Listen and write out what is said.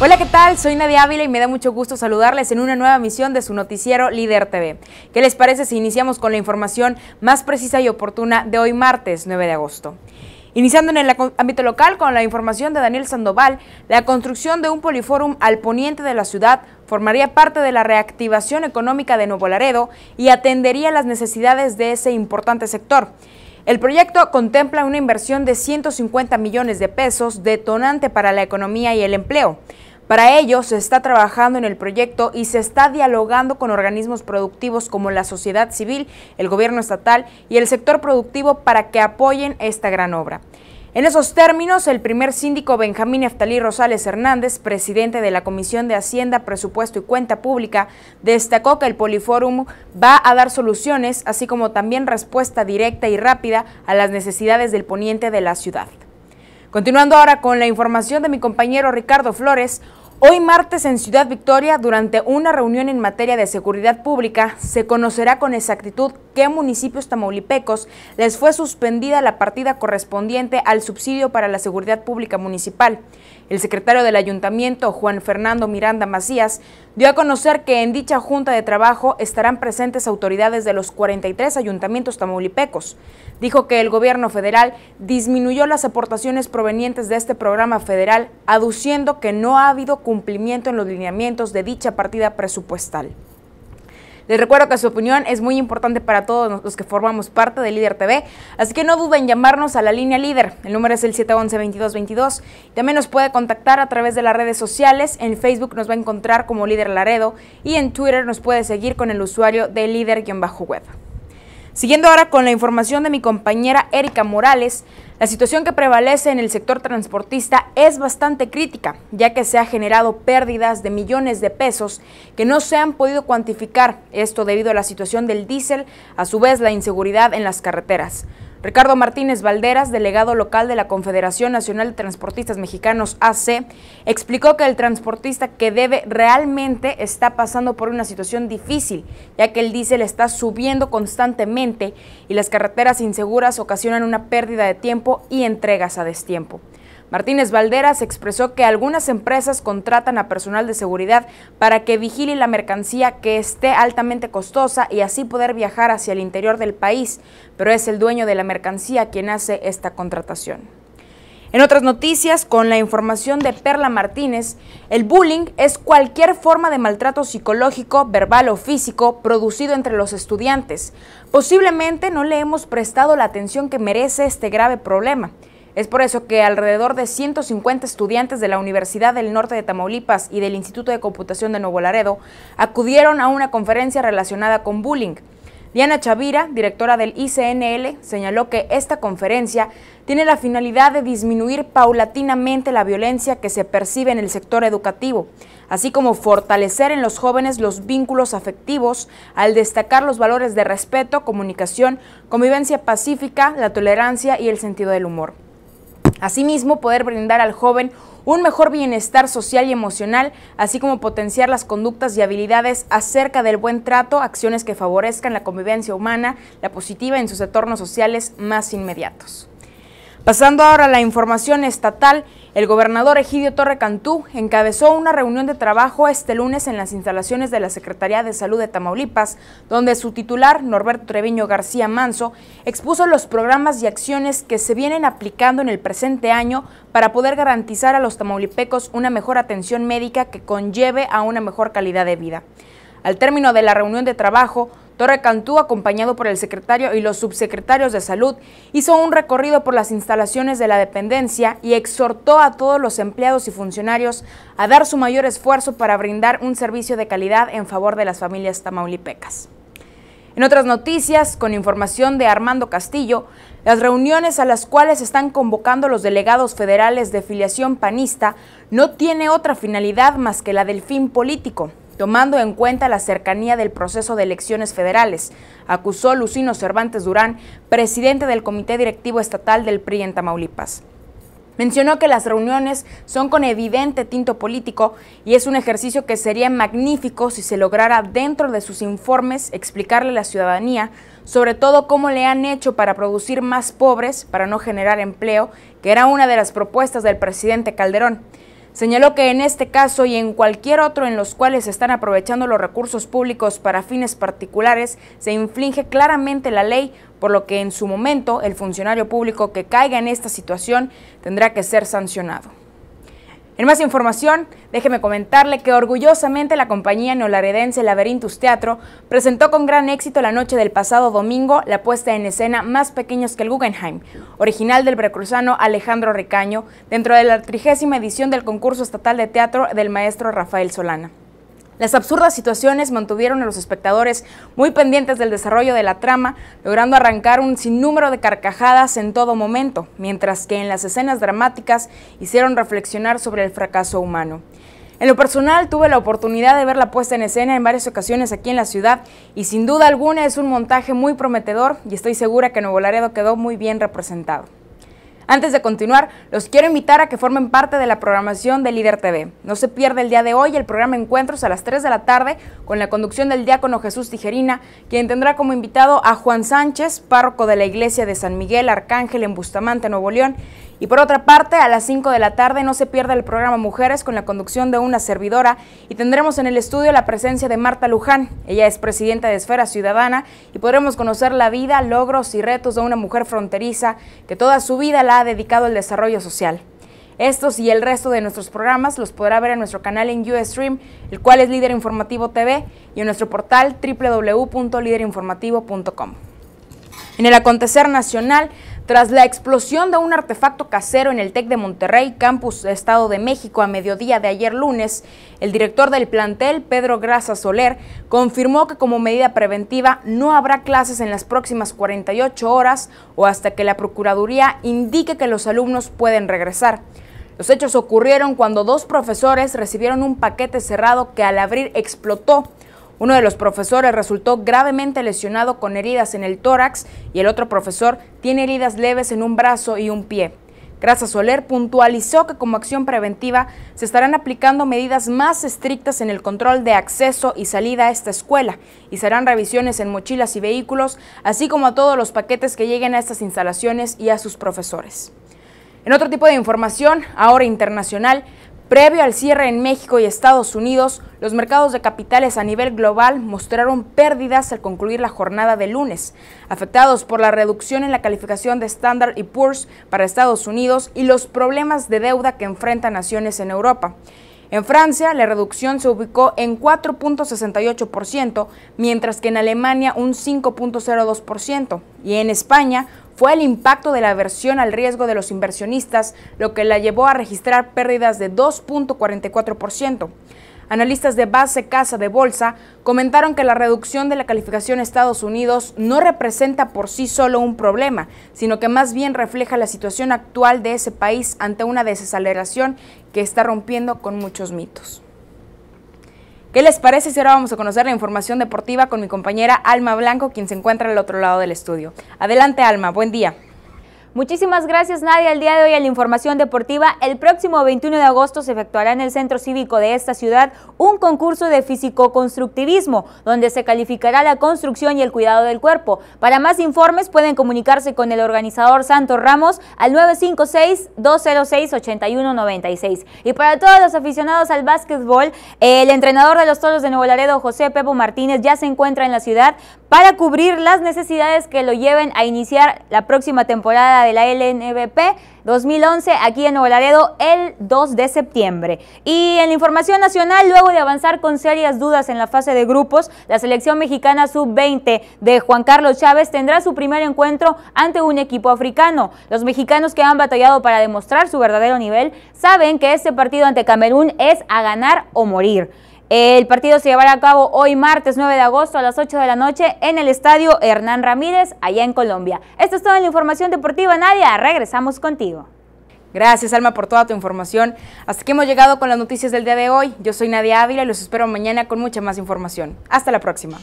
Hola, ¿qué tal? Soy Nadia Ávila y me da mucho gusto saludarles en una nueva misión de su noticiero Líder TV. ¿Qué les parece si iniciamos con la información más precisa y oportuna de hoy martes 9 de agosto? Iniciando en el ámbito local con la información de Daniel Sandoval, la construcción de un poliforum al poniente de la ciudad formaría parte de la reactivación económica de Nuevo Laredo y atendería las necesidades de ese importante sector. El proyecto contempla una inversión de 150 millones de pesos detonante para la economía y el empleo. Para ello, se está trabajando en el proyecto y se está dialogando con organismos productivos como la sociedad civil, el gobierno estatal y el sector productivo para que apoyen esta gran obra. En esos términos, el primer síndico Benjamín Eftalí Rosales Hernández, presidente de la Comisión de Hacienda, Presupuesto y Cuenta Pública, destacó que el Polifórum va a dar soluciones, así como también respuesta directa y rápida a las necesidades del poniente de la ciudad. Continuando ahora con la información de mi compañero Ricardo Flores, Hoy martes en Ciudad Victoria, durante una reunión en materia de seguridad pública, se conocerá con exactitud qué municipios tamaulipecos les fue suspendida la partida correspondiente al subsidio para la seguridad pública municipal. El secretario del ayuntamiento, Juan Fernando Miranda Macías, dio a conocer que en dicha junta de trabajo estarán presentes autoridades de los 43 ayuntamientos tamaulipecos. Dijo que el gobierno federal disminuyó las aportaciones provenientes de este programa federal, aduciendo que no ha habido cumplimiento en los lineamientos de dicha partida presupuestal. Les recuerdo que su opinión es muy importante para todos los que formamos parte de Líder TV, así que no duden en llamarnos a la línea Líder. El número es el 711-2222. También nos puede contactar a través de las redes sociales. En Facebook nos va a encontrar como Líder Laredo y en Twitter nos puede seguir con el usuario de Líder-Web. Siguiendo ahora con la información de mi compañera Erika Morales, la situación que prevalece en el sector transportista es bastante crítica, ya que se ha generado pérdidas de millones de pesos que no se han podido cuantificar, esto debido a la situación del diésel, a su vez la inseguridad en las carreteras. Ricardo Martínez Valderas, delegado local de la Confederación Nacional de Transportistas Mexicanos AC, explicó que el transportista que debe realmente está pasando por una situación difícil, ya que el diésel está subiendo constantemente y las carreteras inseguras ocasionan una pérdida de tiempo y entregas a destiempo. Martínez Valderas expresó que algunas empresas contratan a personal de seguridad para que vigile la mercancía que esté altamente costosa y así poder viajar hacia el interior del país, pero es el dueño de la mercancía quien hace esta contratación. En otras noticias, con la información de Perla Martínez, el bullying es cualquier forma de maltrato psicológico, verbal o físico producido entre los estudiantes. Posiblemente no le hemos prestado la atención que merece este grave problema. Es por eso que alrededor de 150 estudiantes de la Universidad del Norte de Tamaulipas y del Instituto de Computación de Nuevo Laredo acudieron a una conferencia relacionada con bullying. Diana Chavira, directora del ICNL, señaló que esta conferencia tiene la finalidad de disminuir paulatinamente la violencia que se percibe en el sector educativo, así como fortalecer en los jóvenes los vínculos afectivos al destacar los valores de respeto, comunicación, convivencia pacífica, la tolerancia y el sentido del humor. Asimismo, poder brindar al joven un mejor bienestar social y emocional, así como potenciar las conductas y habilidades acerca del buen trato, acciones que favorezcan la convivencia humana, la positiva en sus entornos sociales más inmediatos. Pasando ahora a la información estatal, el gobernador Egidio Torre Cantú encabezó una reunión de trabajo este lunes en las instalaciones de la Secretaría de Salud de Tamaulipas, donde su titular, Norberto Treviño García Manso, expuso los programas y acciones que se vienen aplicando en el presente año para poder garantizar a los tamaulipecos una mejor atención médica que conlleve a una mejor calidad de vida. Al término de la reunión de trabajo, Torre Cantú, acompañado por el secretario y los subsecretarios de salud, hizo un recorrido por las instalaciones de la dependencia y exhortó a todos los empleados y funcionarios a dar su mayor esfuerzo para brindar un servicio de calidad en favor de las familias tamaulipecas. En otras noticias, con información de Armando Castillo, las reuniones a las cuales están convocando los delegados federales de filiación panista no tiene otra finalidad más que la del fin político, tomando en cuenta la cercanía del proceso de elecciones federales, acusó Lucino Cervantes Durán, presidente del Comité Directivo Estatal del PRI en Tamaulipas. Mencionó que las reuniones son con evidente tinto político y es un ejercicio que sería magnífico si se lograra dentro de sus informes explicarle a la ciudadanía sobre todo cómo le han hecho para producir más pobres, para no generar empleo, que era una de las propuestas del presidente Calderón. Señaló que en este caso y en cualquier otro en los cuales se están aprovechando los recursos públicos para fines particulares, se inflige claramente la ley, por lo que en su momento el funcionario público que caiga en esta situación tendrá que ser sancionado. En más información, déjeme comentarle que orgullosamente la compañía neolaredense Laberintus Teatro presentó con gran éxito la noche del pasado domingo la puesta en escena Más Pequeños que el Guggenheim, original del precruzano Alejandro Ricaño, dentro de la trigésima edición del concurso estatal de teatro del maestro Rafael Solana. Las absurdas situaciones mantuvieron a los espectadores muy pendientes del desarrollo de la trama, logrando arrancar un sinnúmero de carcajadas en todo momento, mientras que en las escenas dramáticas hicieron reflexionar sobre el fracaso humano. En lo personal tuve la oportunidad de ver la puesta en escena en varias ocasiones aquí en la ciudad y sin duda alguna es un montaje muy prometedor y estoy segura que Nuevo Laredo quedó muy bien representado. Antes de continuar, los quiero invitar a que formen parte de la programación de Líder TV. No se pierda el día de hoy el programa Encuentros a las 3 de la tarde con la conducción del diácono Jesús Tijerina, quien tendrá como invitado a Juan Sánchez, párroco de la iglesia de San Miguel Arcángel en Bustamante, Nuevo León, y por otra parte, a las 5 de la tarde no se pierda el programa Mujeres con la conducción de una servidora y tendremos en el estudio la presencia de Marta Luján. Ella es presidenta de Esfera Ciudadana y podremos conocer la vida, logros y retos de una mujer fronteriza que toda su vida la ha dedicado al desarrollo social. Estos y el resto de nuestros programas los podrá ver en nuestro canal en Ustream, el cual es Líder Informativo TV, y en nuestro portal www.liderinformativo.com. En el acontecer nacional, tras la explosión de un artefacto casero en el TEC de Monterrey, campus Estado de México, a mediodía de ayer lunes, el director del plantel, Pedro Grasa Soler, confirmó que como medida preventiva no habrá clases en las próximas 48 horas o hasta que la Procuraduría indique que los alumnos pueden regresar. Los hechos ocurrieron cuando dos profesores recibieron un paquete cerrado que al abrir explotó, uno de los profesores resultó gravemente lesionado con heridas en el tórax y el otro profesor tiene heridas leves en un brazo y un pie. Gracias Soler puntualizó que como acción preventiva se estarán aplicando medidas más estrictas en el control de acceso y salida a esta escuela y serán revisiones en mochilas y vehículos, así como a todos los paquetes que lleguen a estas instalaciones y a sus profesores. En otro tipo de información, ahora internacional, Previo al cierre en México y Estados Unidos, los mercados de capitales a nivel global mostraron pérdidas al concluir la jornada de lunes, afectados por la reducción en la calificación de Standard y Poor's para Estados Unidos y los problemas de deuda que enfrentan naciones en Europa. En Francia, la reducción se ubicó en 4.68%, mientras que en Alemania un 5.02%, y en España fue el impacto de la aversión al riesgo de los inversionistas lo que la llevó a registrar pérdidas de 2.44%. Analistas de base Casa de Bolsa comentaron que la reducción de la calificación a Estados Unidos no representa por sí solo un problema, sino que más bien refleja la situación actual de ese país ante una desaceleración que está rompiendo con muchos mitos. ¿Qué les parece si ahora vamos a conocer la información deportiva con mi compañera Alma Blanco, quien se encuentra al otro lado del estudio? Adelante Alma, buen día. Muchísimas gracias Nadia. El día de hoy a la información deportiva, el próximo 21 de agosto se efectuará en el Centro Cívico de esta ciudad un concurso de físico-constructivismo, donde se calificará la construcción y el cuidado del cuerpo. Para más informes pueden comunicarse con el organizador Santos Ramos al 956-206-8196. Y para todos los aficionados al básquetbol, el entrenador de los Toros de Nuevo Laredo, José Pepo Martínez, ya se encuentra en la ciudad para cubrir las necesidades que lo lleven a iniciar la próxima temporada de la LNBP 2011 aquí en Nuevo Laredo el 2 de septiembre. Y en la información nacional, luego de avanzar con serias dudas en la fase de grupos, la selección mexicana sub-20 de Juan Carlos Chávez tendrá su primer encuentro ante un equipo africano. Los mexicanos que han batallado para demostrar su verdadero nivel saben que este partido ante Camerún es a ganar o morir. El partido se llevará a cabo hoy martes 9 de agosto a las 8 de la noche en el Estadio Hernán Ramírez, allá en Colombia. Esto es toda la información deportiva, Nadia. Regresamos contigo. Gracias Alma por toda tu información. Hasta que hemos llegado con las noticias del día de hoy. Yo soy Nadia Ávila y los espero mañana con mucha más información. Hasta la próxima.